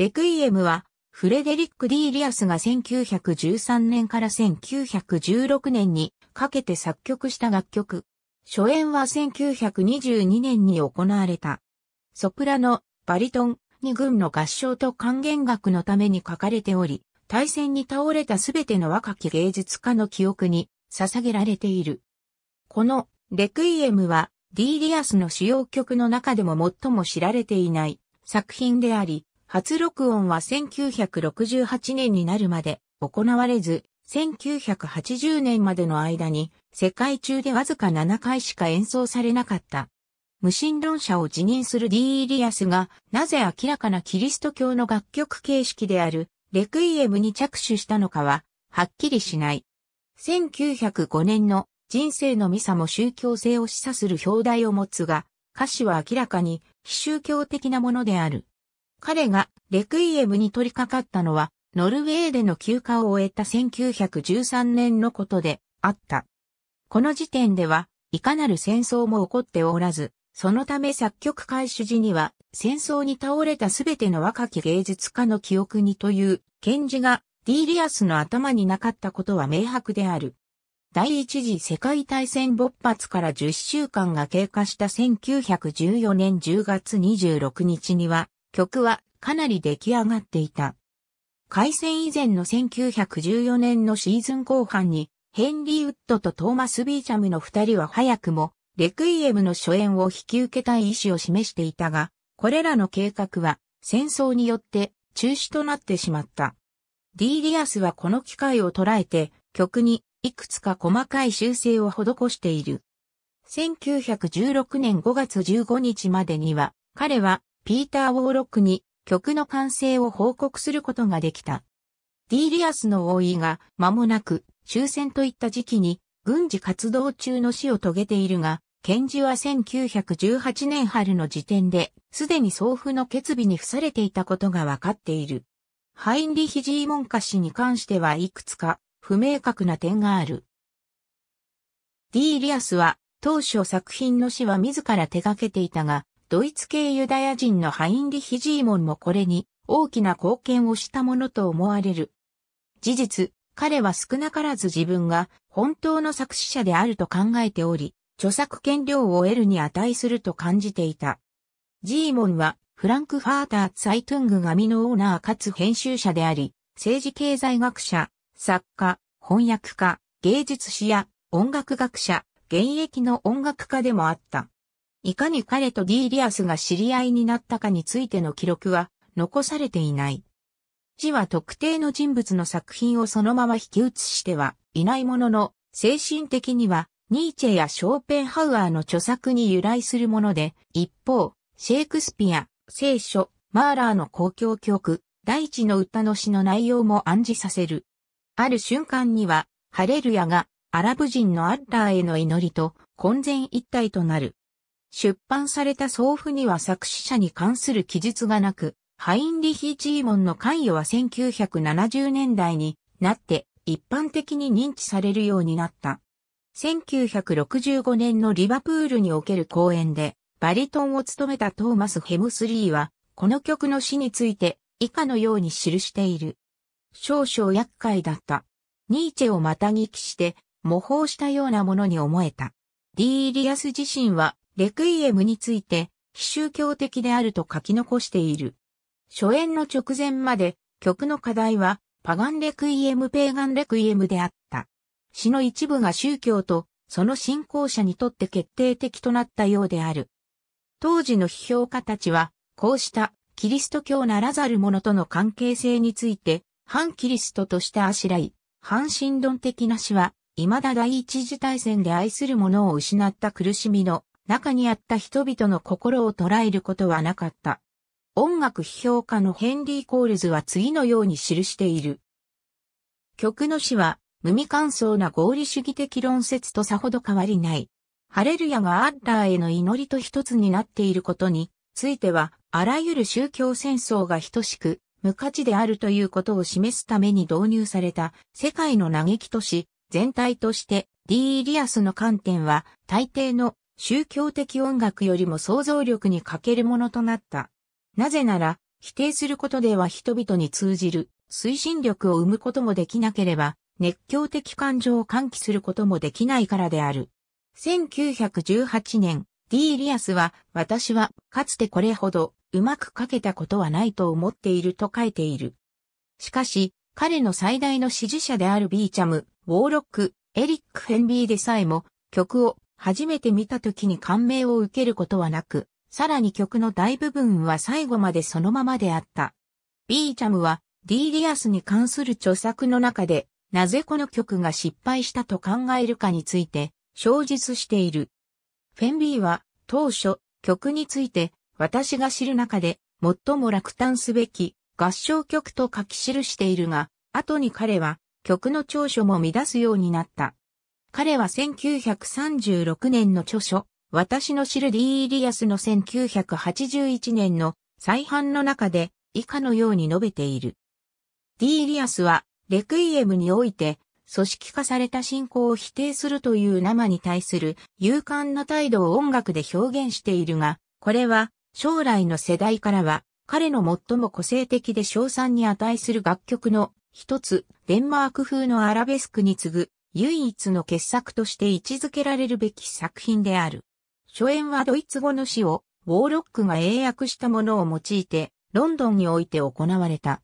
レクイエムは、フレデリック・ディーリアスが1913年から1916年にかけて作曲した楽曲。初演は1922年に行われた。ソプラノ、バリトン、に軍の合唱と還元楽のために書かれており、対戦に倒れたすべての若き芸術家の記憶に捧げられている。このレクイエムはディーリアスの主要曲の中でも最も知られていない作品であり、初録音は1968年になるまで行われず、1980年までの間に世界中でわずか7回しか演奏されなかった。無神論者を辞任する D. リアスが、なぜ明らかなキリスト教の楽曲形式であるレクイエムに着手したのかは、はっきりしない。1905年の人生のミサも宗教性を示唆する表題を持つが、歌詞は明らかに非宗教的なものである。彼がレクイエムに取り掛かったのは、ノルウェーでの休暇を終えた1913年のことであった。この時点では、いかなる戦争も起こっておらず、そのため作曲開始時には、戦争に倒れたすべての若き芸術家の記憶にという、賢治がディーリアスの頭になかったことは明白である。第一次世界大戦勃発から10週間が経過した1914年10月26日には、曲はかなり出来上がっていた。開戦以前の1914年のシーズン後半に、ヘンリー・ウッドとトーマス・ビーチャムの二人は早くも、レクイエムの初演を引き受けたい意思を示していたが、これらの計画は戦争によって中止となってしまった。ディーリアスはこの機会を捉えて曲にいくつか細かい修正を施している。1916年5月15日までには彼はピーター・ウォーロックに曲の完成を報告することができた。ディーリアスの王位が間もなく終戦といった時期に軍事活動中の死を遂げているが、検事は1918年春の時点で、すでに送付の決備に付されていたことが分かっている。ハインリヒ・ジーモンカ氏に関してはいくつか不明確な点がある。ディーリアスは当初作品の死は自ら手掛けていたが、ドイツ系ユダヤ人のハインリヒ・ジーモンもこれに大きな貢献をしたものと思われる。事実、彼は少なからず自分が本当の作詞者であると考えており、著作権料を得るに値すると感じていた。ジーモンはフランクファーター・ツァイトゥング紙のオーナーかつ編集者であり、政治経済学者、作家、翻訳家、芸術史や音楽学者、現役の音楽家でもあった。いかに彼とディーリアスが知り合いになったかについての記録は残されていない。字は特定の人物の作品をそのまま引き写してはいないものの、精神的にはニーチェやショーペンハウアーの著作に由来するもので、一方、シェイクスピア、聖書、マーラーの公共曲、大地の歌の詩の内容も暗示させる。ある瞬間には、ハレルヤがアラブ人のアッラーへの祈りと混然一体となる。出版された送付には作詞者に関する記述がなく、ハインリヒ・チーモンの関与は1970年代になって一般的に認知されるようになった。1965年のリバプールにおける公演でバリトンを務めたトーマス・ヘムスリーはこの曲の詩について以下のように記している。少々厄介だった。ニーチェをまたぎきして模倣したようなものに思えた。ディーリアス自身はレクイエムについて、非宗教的であると書き残している。初演の直前まで、曲の課題は、パガンレクイエム・ペーガンレクイエムであった。詩の一部が宗教と、その信仰者にとって決定的となったようである。当時の批評家たちは、こうしたキリスト教ならざる者との関係性について、反キリストとしてあしらい、反神論的な詩は、未だ第一次大戦で愛する者を失った苦しみの中にあった人々の心を捉えることはなかった。音楽批評家のヘンリー・コールズは次のように記している。曲の詩は、無味乾燥な合理主義的論説とさほど変わりない。ハレルヤがアッラーへの祈りと一つになっていることについては、あらゆる宗教戦争が等しく、無価値であるということを示すために導入された世界の嘆きとし、全体として、ディーリアスの観点は、大抵の宗教的音楽よりも想像力に欠けるものとなった。なぜなら、否定することでは人々に通じる推進力を生むこともできなければ、熱狂的感情を喚起することもできないからである。1918年、D・ リアスは、私は、かつてこれほど、うまく書けたことはないと思っていると書いている。しかし、彼の最大の支持者であるビーチャム、ウォーロック、エリック・フェンビーでさえも、曲を初めて見た時に感銘を受けることはなく、さらに曲の大部分は最後までそのままであった。ビーチャムは D リアスに関する著作の中で、なぜこの曲が失敗したと考えるかについて、小述している。フェンビーは当初曲について私が知る中で最も落胆すべき合唱曲と書き記しているが、後に彼は曲の長所も乱すようになった。彼は1936年の著書、私の知るディーリアスの1981年の再版の中で以下のように述べている。ディーリアスは、レクイエムにおいて、組織化された信仰を否定するという生に対する勇敢な態度を音楽で表現しているが、これは将来の世代からは彼の最も個性的で賞賛に値する楽曲の一つ、デンマーク風のアラベスクに次ぐ唯一の傑作として位置づけられるべき作品である。初演はドイツ語の詩をウォーロックが英訳したものを用いてロンドンにおいて行われた。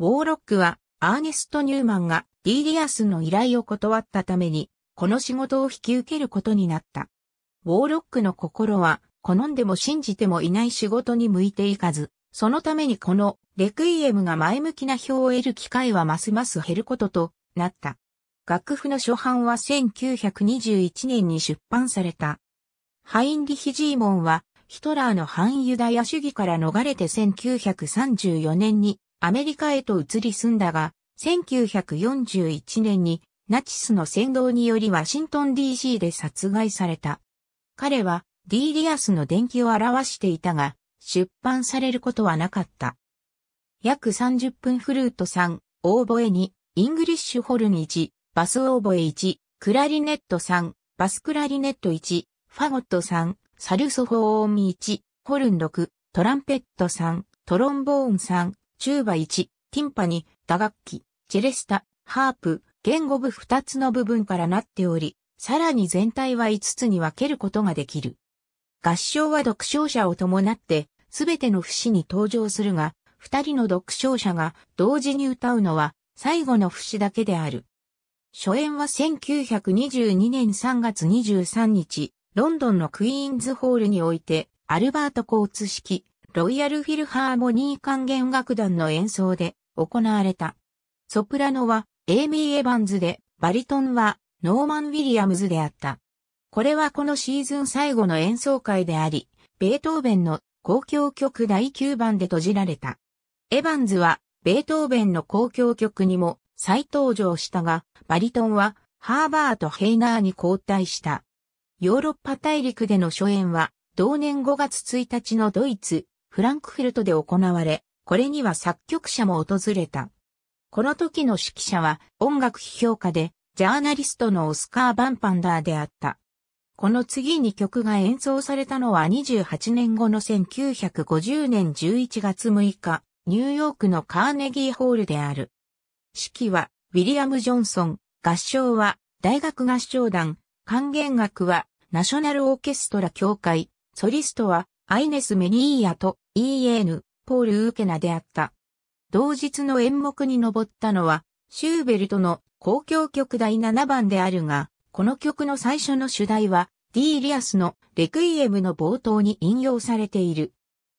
ウォーロックはアーネスト・ニューマンがディーリアスの依頼を断ったためにこの仕事を引き受けることになった。ウォーロックの心は好んでも信じてもいない仕事に向いていかず、そのためにこのレクイエムが前向きな票を得る機会はますます減ることとなった。楽譜の初版は1921年に出版された。ハインリヒ・ジーモンは、ヒトラーの反ユダヤ主義から逃れて1934年にアメリカへと移り住んだが、1941年にナチスの先導によりワシントン DC で殺害された。彼はディーリアスの伝記を表していたが、出版されることはなかった。約30分フルート3、オーボエにイングリッシュホルン1、バスオーボエ1、クラリネット3、バスクラリネット1、ファゴット3、サルソフォーミ1、ホルン6、トランペット3、トロンボーン3、チューバ1、ティンパニ、打楽器、チェレスタ、ハープ、言語部2つの部分からなっており、さらに全体は5つに分けることができる。合唱は独唱者を伴って、すべての節に登場するが、2人の独唱者が同時に歌うのは最後の節だけである。初演は1922年3月23日、ロンドンのクイーンズホールにおいて、アルバート・コーツ式、ロイヤル・フィルハーモニー管弦楽団の演奏で行われた。ソプラノはエイミー・エヴァンズで、バリトンはノーマン・ウィリアムズであった。これはこのシーズン最後の演奏会であり、ベートーベンの公共曲第9番で閉じられた。エヴァンズは、ベートーベンの公共曲にも、再登場したが、バリトンはハーバート・ヘイナーに交代した。ヨーロッパ大陸での初演は、同年5月1日のドイツ、フランクフルトで行われ、これには作曲者も訪れた。この時の指揮者は音楽批評家で、ジャーナリストのオスカー・バンパンダーであった。この次に曲が演奏されたのは28年後の1950年11月6日、ニューヨークのカーネギーホールである。指揮は、ウィリアム・ジョンソン、合唱は、大学合唱団、管弦楽は、ナショナルオーケストラ協会、ソリストは、アイネス・メニーヤと、E.N. ポール・ウーケナであった。同日の演目に上ったのは、シューベルトの公共曲第7番であるが、この曲の最初の主題は、ディーリアスのレクイエムの冒頭に引用されている。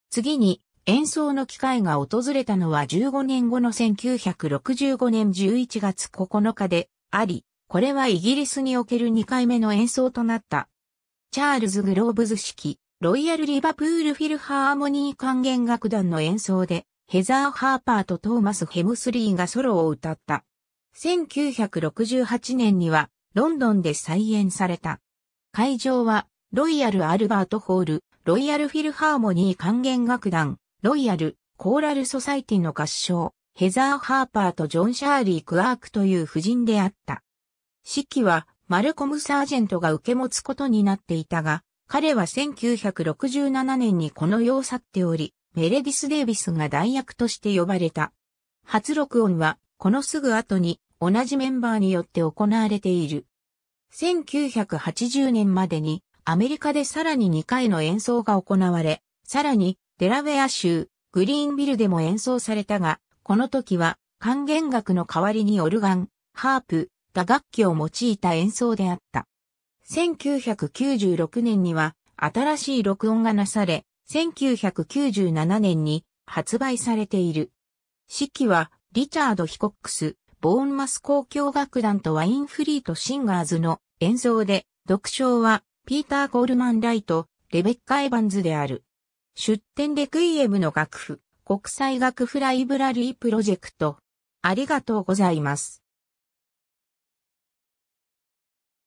次に、演奏の機会が訪れたのは15年後の1965年11月9日であり、これはイギリスにおける2回目の演奏となった。チャールズ・グローブズ式、ロイヤル・リバプール・フィルハーモニー管弦楽団の演奏で、ヘザー・ハーパーとトーマス・ヘムスリーがソロを歌った。1968年には、ロンドンで再演された。会場は、ロイヤル・アルバート・ホール、ロイヤル・フィルハーモニー管弦楽団、ロイヤル、コーラルソサイティの合唱、ヘザー・ハーパーとジョン・シャーリー・クアークという夫人であった。指揮はマルコム・サージェントが受け持つことになっていたが、彼は1967年にこの世を去っており、メレディス・デイビスが代役として呼ばれた。初録音は、このすぐ後に同じメンバーによって行われている。1980年までにアメリカでさらに2回の演奏が行われ、さらにデラウェア州、グリーンビルでも演奏されたが、この時は管弦楽の代わりにオルガン、ハープ、打楽器を用いた演奏であった。1996年には新しい録音がなされ、1997年に発売されている。指揮はリチャード・ヒコックス、ボーンマス交響楽団とワインフリート・シンガーズの演奏で、読唱はピーター・ゴールマン・ライト、レベッカ・エヴァンズである。出展レクイエムの楽譜、国際楽譜ライブラリープロジェクト。ありがとうございます。